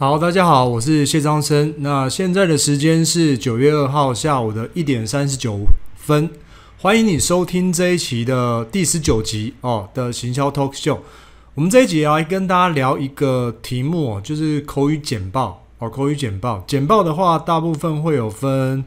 好，大家好，我是谢章生。那现在的时间是九月二号下午的一点三十九分。欢迎你收听这一期的第十九集哦的行销 Talk Show。我们这一集要跟大家聊一个题目，就是口语简报哦。口语简报，简报的话，大部分会有分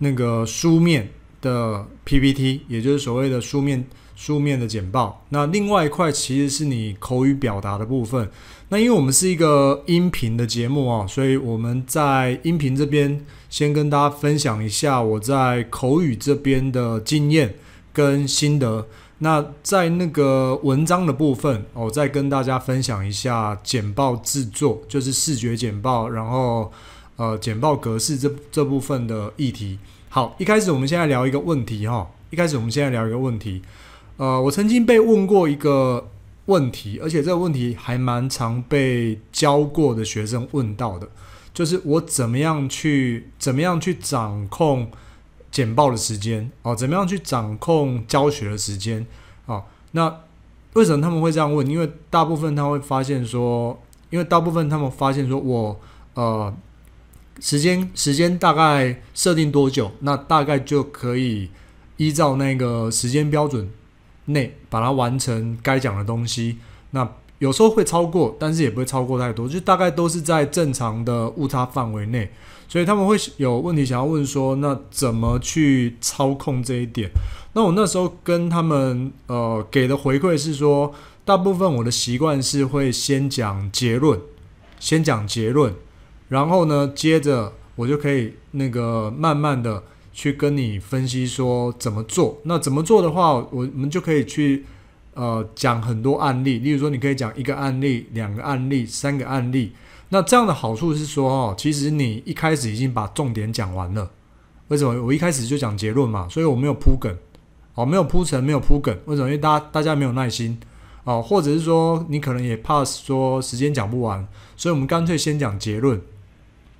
那个书面的 PPT，也就是所谓的书面。书面的简报，那另外一块其实是你口语表达的部分。那因为我们是一个音频的节目啊，所以我们在音频这边先跟大家分享一下我在口语这边的经验跟心得。那在那个文章的部分，我再跟大家分享一下简报制作，就是视觉简报，然后呃简报格式这这部分的议题。好，一开始我们现在聊一个问题哈，一开始我们现在聊一个问题。呃，我曾经被问过一个问题，而且这个问题还蛮常被教过的学生问到的，就是我怎么样去怎么样去掌控简报的时间哦，怎么样去掌控教学的时间啊？那为什么他们会这样问？因为大部分他会发现说，因为大部分他们发现说我呃，时间时间大概设定多久，那大概就可以依照那个时间标准。内把它完成该讲的东西，那有时候会超过，但是也不会超过太多，就大概都是在正常的误差范围内。所以他们会有问题想要问说，那怎么去操控这一点？那我那时候跟他们呃给的回馈是说，大部分我的习惯是会先讲结论，先讲结论，然后呢接着我就可以那个慢慢的。去跟你分析说怎么做，那怎么做的话，我我们就可以去呃讲很多案例，例如说你可以讲一个案例、两个案例、三个案例。那这样的好处是说哦，其实你一开始已经把重点讲完了。为什么？我一开始就讲结论嘛，所以我没有铺梗哦，没有铺陈，没有铺梗。为什么？因为大大家没有耐心哦，或者是说你可能也怕说时间讲不完，所以我们干脆先讲结论。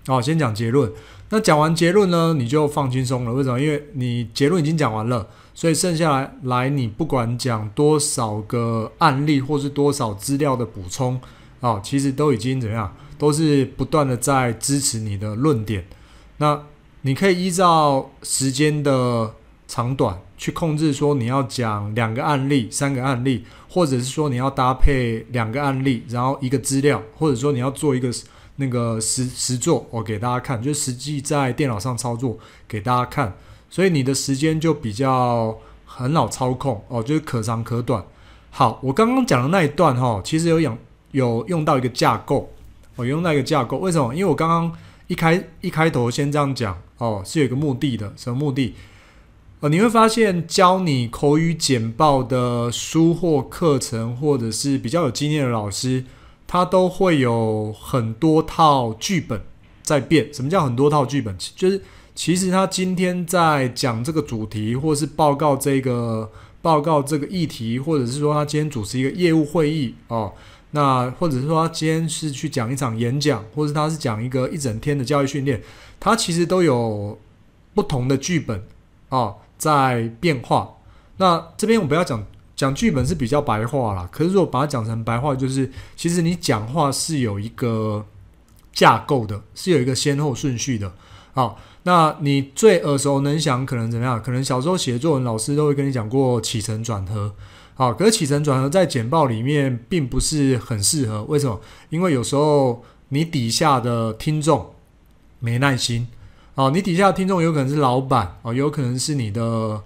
好，先讲结论。那讲完结论呢，你就放轻松了。为什么？因为你结论已经讲完了，所以剩下来来，你不管讲多少个案例，或是多少资料的补充，哦，其实都已经怎样，都是不断的在支持你的论点。那你可以依照时间的长短去控制，说你要讲两个案例、三个案例，或者是说你要搭配两个案例，然后一个资料，或者说你要做一个。那个实实做，我给大家看，就实际在电脑上操作给大家看，所以你的时间就比较很好操控哦，就是可长可短。好，我刚刚讲的那一段哈，其实有养有用到一个架构哦，用到一个架构。为什么？因为我刚刚一开一开头先这样讲哦，是有一个目的的。什么目的？呃，你会发现教你口语简报的书或课程，或者是比较有经验的老师。他都会有很多套剧本在变。什么叫很多套剧本？就是其实他今天在讲这个主题，或是报告这个报告这个议题，或者是说他今天主持一个业务会议哦，那或者是说他今天是去讲一场演讲，或者他是讲一个一整天的教育训练，他其实都有不同的剧本啊在变化。那这边我们不要讲。讲剧本是比较白话啦，可是如果把它讲成白话，就是其实你讲话是有一个架构的，是有一个先后顺序的。好，那你最耳熟能详，可能怎么样？可能小时候写作文，老师都会跟你讲过起承转合。好，可是起承转合在简报里面并不是很适合，为什么？因为有时候你底下的听众没耐心。哦，你底下的听众有可能是老板，哦，有可能是你的。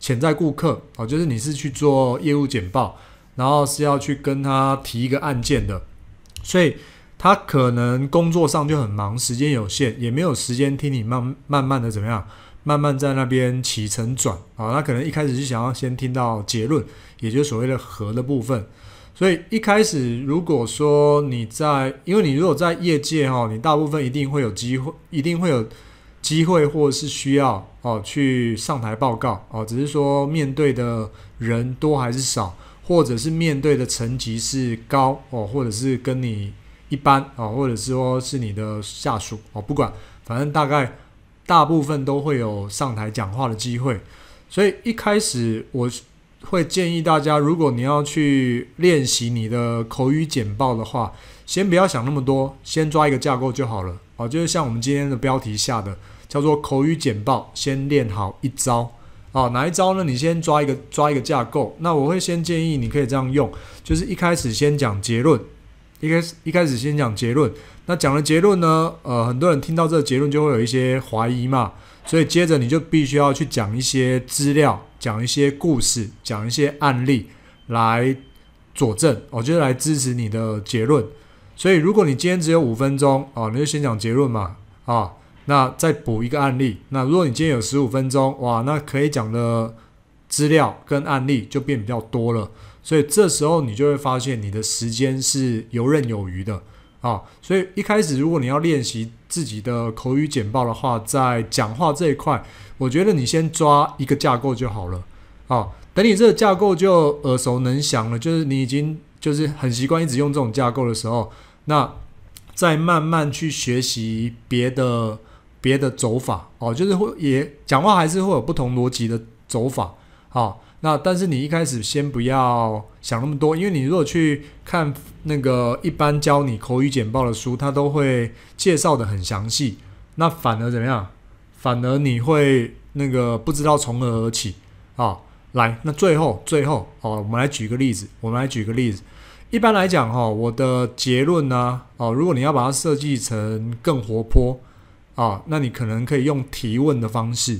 潜在顾客啊，就是你是去做业务简报，然后是要去跟他提一个案件的，所以他可能工作上就很忙，时间有限，也没有时间听你慢慢慢的怎么样，慢慢在那边起承转啊，他可能一开始是想要先听到结论，也就是所谓的和的部分。所以一开始如果说你在，因为你如果在业界哈，你大部分一定会有机会，一定会有。机会或是需要哦去上台报告哦，只是说面对的人多还是少，或者是面对的层级是高哦，或者是跟你一般哦，或者是说是你的下属哦，不管，反正大概大部分都会有上台讲话的机会。所以一开始我会建议大家，如果你要去练习你的口语简报的话。先不要想那么多，先抓一个架构就好了。哦，就是像我们今天的标题下的叫做口语简报，先练好一招。哦，哪一招呢？你先抓一个抓一个架构。那我会先建议你可以这样用，就是一开始先讲结论，一开始一开始先讲结论。那讲了结论呢？呃，很多人听到这个结论就会有一些怀疑嘛，所以接着你就必须要去讲一些资料，讲一些故事，讲一些案例来佐证，哦，就是来支持你的结论。所以，如果你今天只有五分钟啊，你就先讲结论嘛啊，那再补一个案例。那如果你今天有十五分钟，哇，那可以讲的资料跟案例就变比较多了。所以这时候你就会发现，你的时间是游刃有余的啊。所以一开始，如果你要练习自己的口语简报的话，在讲话这一块，我觉得你先抓一个架构就好了啊。等你这个架构就耳熟能详了，就是你已经就是很习惯一直用这种架构的时候。那再慢慢去学习别的别的走法哦，就是会也讲话还是会有不同逻辑的走法啊。那但是你一开始先不要想那么多，因为你如果去看那个一般教你口语简报的书，它都会介绍的很详细。那反而怎么样？反而你会那个不知道从何而起啊。来，那最后最后哦，我们来举个例子，我们来举个例子。一般来讲哈，我的结论呢，哦，如果你要把它设计成更活泼啊，那你可能可以用提问的方式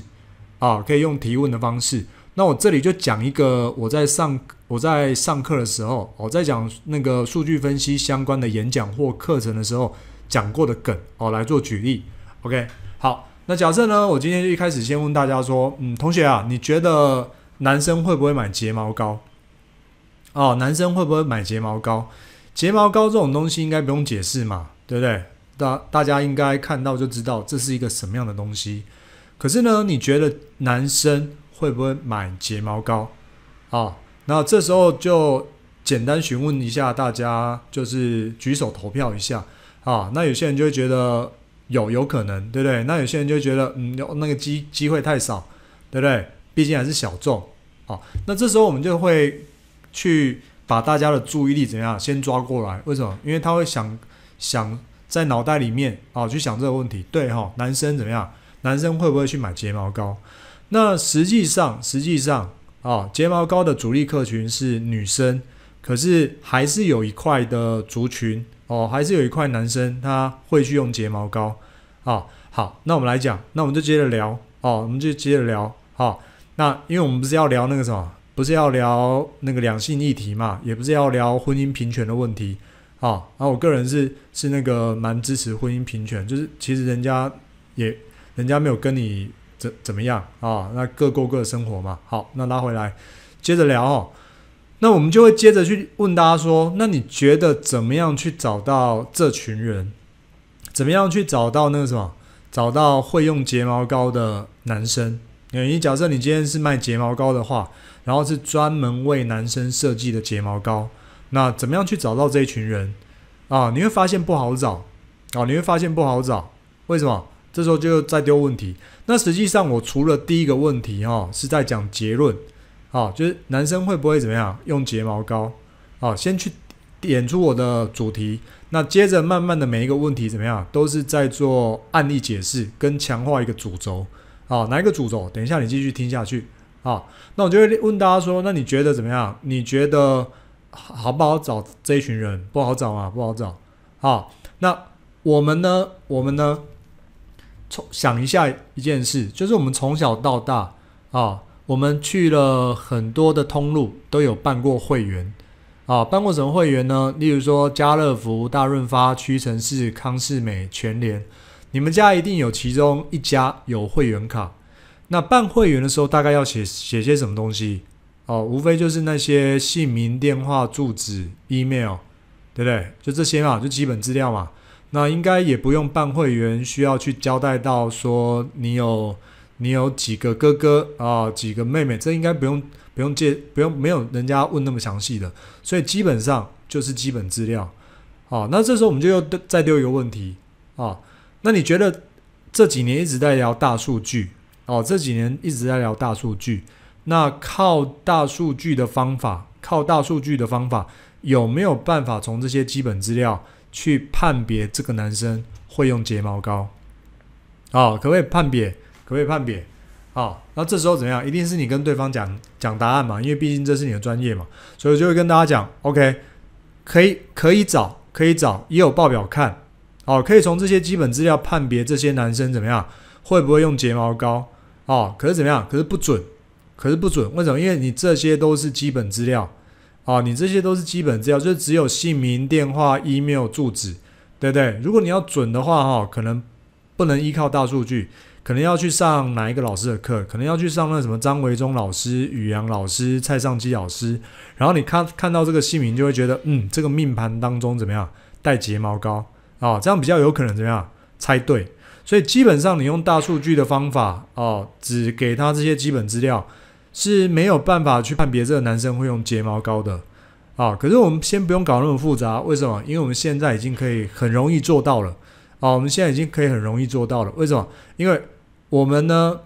啊，可以用提问的方式。那我这里就讲一个我在上我在上课的时候哦，在讲那个数据分析相关的演讲或课程的时候讲过的梗哦，来做举例。OK，好，那假设呢，我今天就一开始先问大家说，嗯，同学啊，你觉得？男生会不会买睫毛膏？哦，男生会不会买睫毛膏？睫毛膏这种东西应该不用解释嘛，对不对？大大家应该看到就知道这是一个什么样的东西。可是呢，你觉得男生会不会买睫毛膏？啊，那这时候就简单询问一下大家，就是举手投票一下啊。那有些人就会觉得有有可能，对不对？那有些人就觉得嗯，有那个机机会太少，对不对？毕竟还是小众。好，那这时候我们就会去把大家的注意力怎样先抓过来？为什么？因为他会想想在脑袋里面啊去想这个问题。对哈，男生怎么样？男生会不会去买睫毛膏？那实际上实际上啊，睫毛膏的主力客群是女生，可是还是有一块的族群哦，还是有一块男生他会去用睫毛膏啊。好，那我们来讲，那我们就接着聊哦，我们就接着聊啊。那因为我们不是要聊那个什么，不是要聊那个两性议题嘛，也不是要聊婚姻平权的问题啊。啊，我个人是是那个蛮支持婚姻平权，就是其实人家也人家没有跟你怎怎么样啊，那各过各的生活嘛。好，那拉回来接着聊哦。那我们就会接着去问大家说，那你觉得怎么样去找到这群人？怎么样去找到那个什么？找到会用睫毛膏的男生？你假设你今天是卖睫毛膏的话，然后是专门为男生设计的睫毛膏，那怎么样去找到这一群人啊？你会发现不好找啊，你会发现不好找。为什么？这时候就再丢问题。那实际上我除了第一个问题哈，是在讲结论啊，就是男生会不会怎么样用睫毛膏啊？先去点出我的主题，那接着慢慢的每一个问题怎么样，都是在做案例解释跟强化一个主轴。啊，哪一个主轴？等一下，你继续听下去啊。那我就会问大家说，那你觉得怎么样？你觉得好不好找这一群人？不好找吗？不好找。好，那我们呢？我们呢？从想一下一件事，就是我们从小到大啊，我们去了很多的通路，都有办过会员啊。办过什么会员呢？例如说家乐福、大润发、屈臣氏、康氏美、全联。你们家一定有其中一家有会员卡，那办会员的时候大概要写写些什么东西？哦，无非就是那些姓名、电话、住址、email，对不对？就这些嘛，就基本资料嘛。那应该也不用办会员需要去交代到说你有你有几个哥哥啊，几个妹妹，这应该不用不用介不用没有人家问那么详细的，所以基本上就是基本资料。哦，那这时候我们就又再丢一个问题啊。那你觉得这几年一直在聊大数据哦？这几年一直在聊大数据，那靠大数据的方法，靠大数据的方法有没有办法从这些基本资料去判别这个男生会用睫毛膏？哦，可不可以判别？可不可以判别？哦，那这时候怎样？一定是你跟对方讲讲答案嘛，因为毕竟这是你的专业嘛，所以就会跟大家讲，OK，可以可以找，可以找，也有报表看。哦，可以从这些基本资料判别这些男生怎么样会不会用睫毛膏？哦，可是怎么样？可是不准，可是不准。为什么？因为你这些都是基本资料啊，你这些都是基本资料，就只有姓名、电话、email、住址，对不对？如果你要准的话，哈，可能不能依靠大数据，可能要去上哪一个老师的课，可能要去上那什么张维忠老师、宇阳老师、蔡尚基老师，然后你看看到这个姓名，就会觉得嗯，这个命盘当中怎么样带睫毛膏？啊，这样比较有可能怎么样猜对？所以基本上你用大数据的方法，哦，只给他这些基本资料是没有办法去判别这个男生会用睫毛膏的啊。可是我们先不用搞那么复杂，为什么？因为我们现在已经可以很容易做到了啊。我们现在已经可以很容易做到了，为什么？因为我们呢，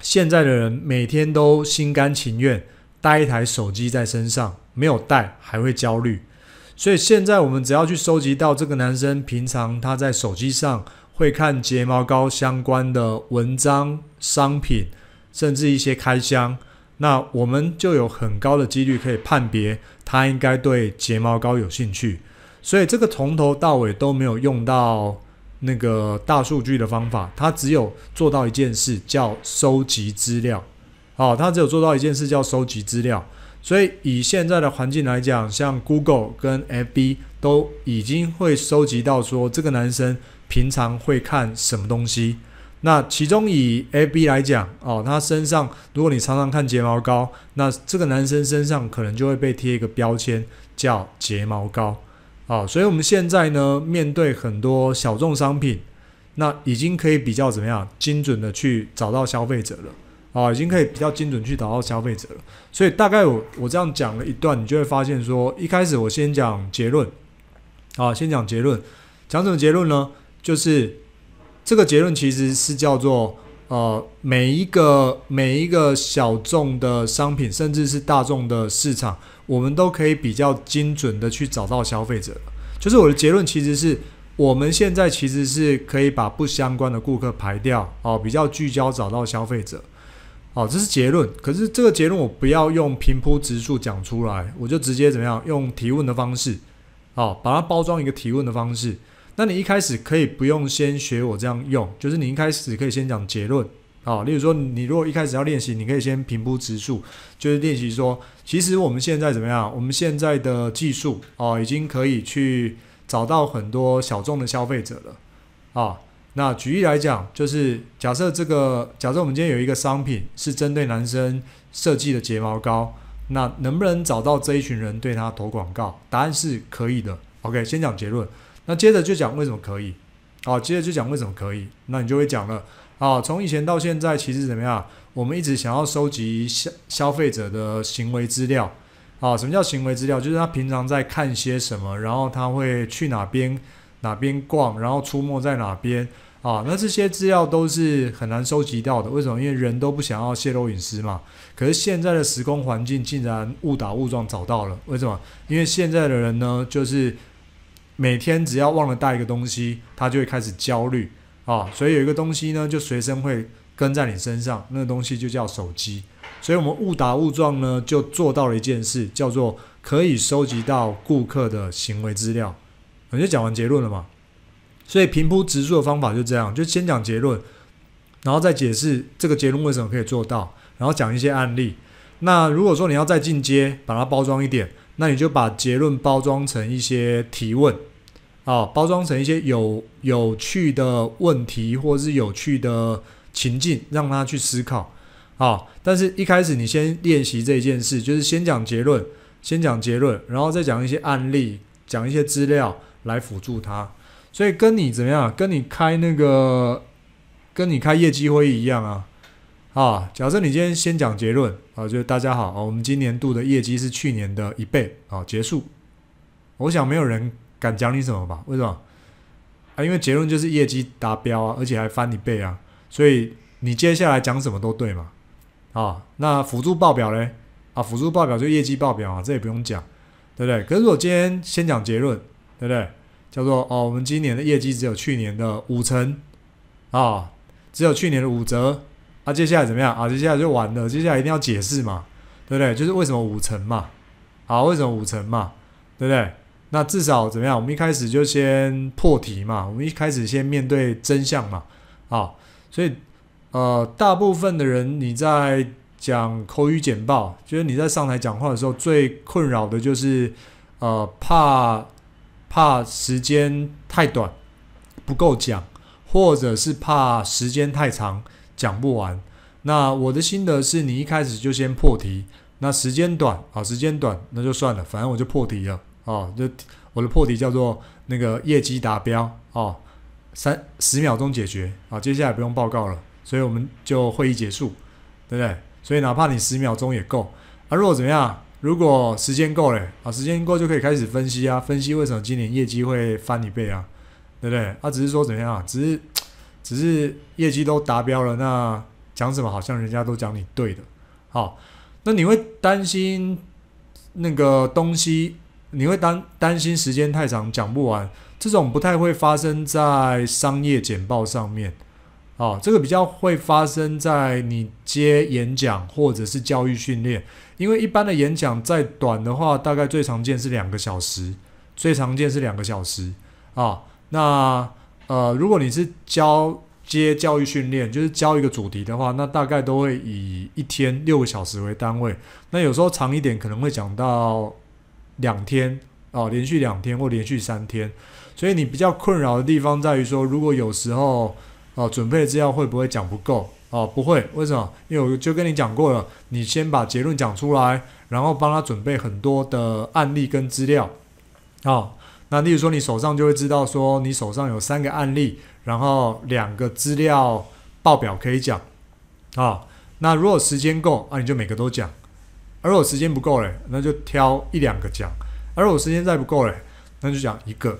现在的人每天都心甘情愿带一台手机在身上，没有带还会焦虑。所以现在我们只要去收集到这个男生平常他在手机上会看睫毛膏相关的文章、商品，甚至一些开箱，那我们就有很高的几率可以判别他应该对睫毛膏有兴趣。所以这个从头到尾都没有用到那个大数据的方法，他只有做到一件事叫收集资料。哦，他只有做到一件事叫收集资料。所以以现在的环境来讲，像 Google 跟 FB 都已经会收集到说这个男生平常会看什么东西。那其中以 FB 来讲，哦，他身上如果你常常看睫毛膏，那这个男生身上可能就会被贴一个标签叫睫毛膏。哦，所以我们现在呢，面对很多小众商品，那已经可以比较怎么样精准的去找到消费者了。啊，已经可以比较精准去找到消费者了。所以大概我我这样讲了一段，你就会发现说，一开始我先讲结论，啊，先讲结论，讲什么结论呢？就是这个结论其实是叫做，呃，每一个每一个小众的商品，甚至是大众的市场，我们都可以比较精准的去找到消费者。就是我的结论其实是，我们现在其实是可以把不相关的顾客排掉，哦，比较聚焦找到消费者。好，这是结论。可是这个结论我不要用平铺直述讲出来，我就直接怎么样用提问的方式，啊，把它包装一个提问的方式。那你一开始可以不用先学我这样用，就是你一开始可以先讲结论，啊，例如说你如果一开始要练习，你可以先平铺直述，就是练习说，其实我们现在怎么样，我们现在的技术啊，已经可以去找到很多小众的消费者了，啊。那举例来讲，就是假设这个假设我们今天有一个商品是针对男生设计的睫毛膏，那能不能找到这一群人对他投广告？答案是可以的。OK，先讲结论，那接着就讲为什么可以。好，接着就讲为什么可以。那你就会讲了啊，从以前到现在，其实怎么样？我们一直想要收集消消费者的行为资料啊。什么叫行为资料？就是他平常在看些什么，然后他会去哪边哪边逛，然后出没在哪边。啊，那这些资料都是很难收集到的，为什么？因为人都不想要泄露隐私嘛。可是现在的时空环境竟然误打误撞找到了，为什么？因为现在的人呢，就是每天只要忘了带一个东西，他就会开始焦虑啊。所以有一个东西呢，就随身会跟在你身上，那个东西就叫手机。所以我们误打误撞呢，就做到了一件事，叫做可以收集到顾客的行为资料。我就讲完结论了嘛。所以平铺直述的方法就这样，就先讲结论，然后再解释这个结论为什么可以做到，然后讲一些案例。那如果说你要再进阶，把它包装一点，那你就把结论包装成一些提问啊，包装成一些有有趣的问题或是有趣的情境，让他去思考啊。但是一开始你先练习这件事，就是先讲结论，先讲结论，然后再讲一些案例，讲一些资料来辅助他，所以跟你怎么样？跟你开那个，跟你开业绩会议一样啊！啊，假设你今天先讲结论啊，就大家好，我们今年度的业绩是去年的一倍啊，结束。我想没有人敢讲你什么吧？为什么？啊，因为结论就是业绩达标啊，而且还翻一倍啊，所以你接下来讲什么都对嘛？啊，那辅助报表嘞？啊，辅助报表就业绩报表啊，这也不用讲，对不对？可是我今天先讲结论，对不对？叫做哦，我们今年的业绩只有去年的五成啊，只有去年的五折啊。接下来怎么样啊？接下来就完了，接下来一定要解释嘛，对不对？就是为什么五成嘛，啊，为什么五成嘛，对不对？那至少怎么样？我们一开始就先破题嘛，我们一开始先面对真相嘛，啊，所以呃，大部分的人，你在讲口语简报，就是你在上台讲话的时候，最困扰的就是呃，怕。怕时间太短不够讲，或者是怕时间太长讲不完。那我的心得是，你一开始就先破题。那时间短啊，时间短那就算了，反正我就破题了啊。就我的破题叫做那个业绩达标哦，三十秒钟解决啊。接下来不用报告了，所以我们就会议结束，对不对？所以哪怕你十秒钟也够。啊，如果怎么样？如果时间够嘞，啊，时间够就可以开始分析啊，分析为什么今年业绩会翻一倍啊，对不对？啊，只是说怎样啊，只是，只是业绩都达标了，那讲什么好像人家都讲你对的，好，那你会担心那个东西，你会担担心时间太长讲不完，这种不太会发生在商业简报上面。哦，这个比较会发生在你接演讲或者是教育训练，因为一般的演讲再短的话，大概最常见是两个小时，最常见是两个小时啊。那呃，如果你是交接教育训练，就是教一个主题的话，那大概都会以一天六个小时为单位。那有时候长一点，可能会讲到两天哦，连续两天或连续三天。所以你比较困扰的地方在于说，如果有时候。哦，准备资料会不会讲不够？哦，不会，为什么？因为我就跟你讲过了，你先把结论讲出来，然后帮他准备很多的案例跟资料。哦，那例如说你手上就会知道说，你手上有三个案例，然后两个资料报表可以讲。啊，那如果时间够啊，你就每个都讲；而我时间不够嘞，那就挑一两个讲；而我时间再不够嘞，那就讲一个。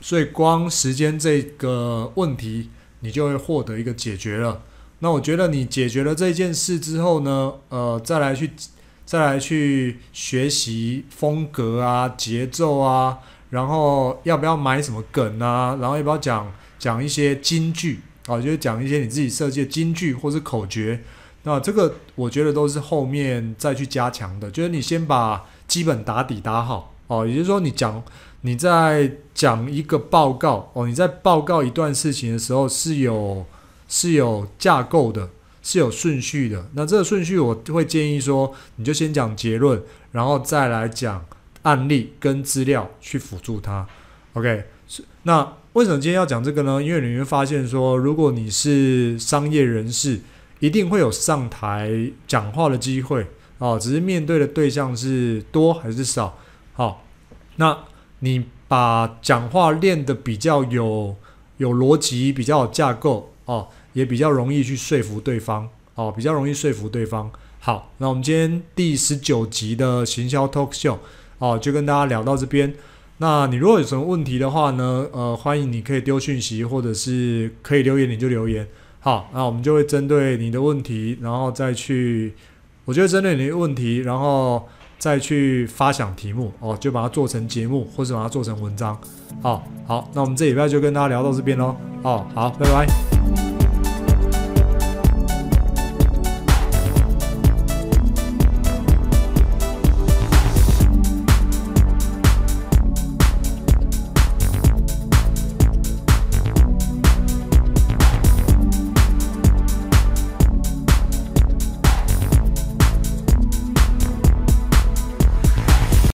所以光时间这个问题。你就会获得一个解决了。那我觉得你解决了这件事之后呢，呃，再来去，再来去学习风格啊、节奏啊，然后要不要买什么梗啊，然后要不要讲讲一些金句啊，就是讲一些你自己设计的金句或是口诀。那这个我觉得都是后面再去加强的，就是你先把基本打底打好哦，也就是说你讲。你在讲一个报告哦，你在报告一段事情的时候是有是有架构的，是有顺序的。那这个顺序，我会建议说，你就先讲结论，然后再来讲案例跟资料去辅助它。OK，那为什么今天要讲这个呢？因为你会发现说，如果你是商业人士，一定会有上台讲话的机会哦，只是面对的对象是多还是少。好，那。你把讲话练得比较有有逻辑，比较有架构哦，也比较容易去说服对方哦，比较容易说服对方。好，那我们今天第十九集的行销 talk show 哦，就跟大家聊到这边。那你如果有什么问题的话呢，呃，欢迎你可以丢讯息，或者是可以留言，你就留言。好，那我们就会针对你的问题，然后再去，我觉得针对你的问题，然后。再去发想题目哦，就把它做成节目，或者把它做成文章。好好，那我们这礼拜就跟大家聊到这边喽。哦，好，拜拜。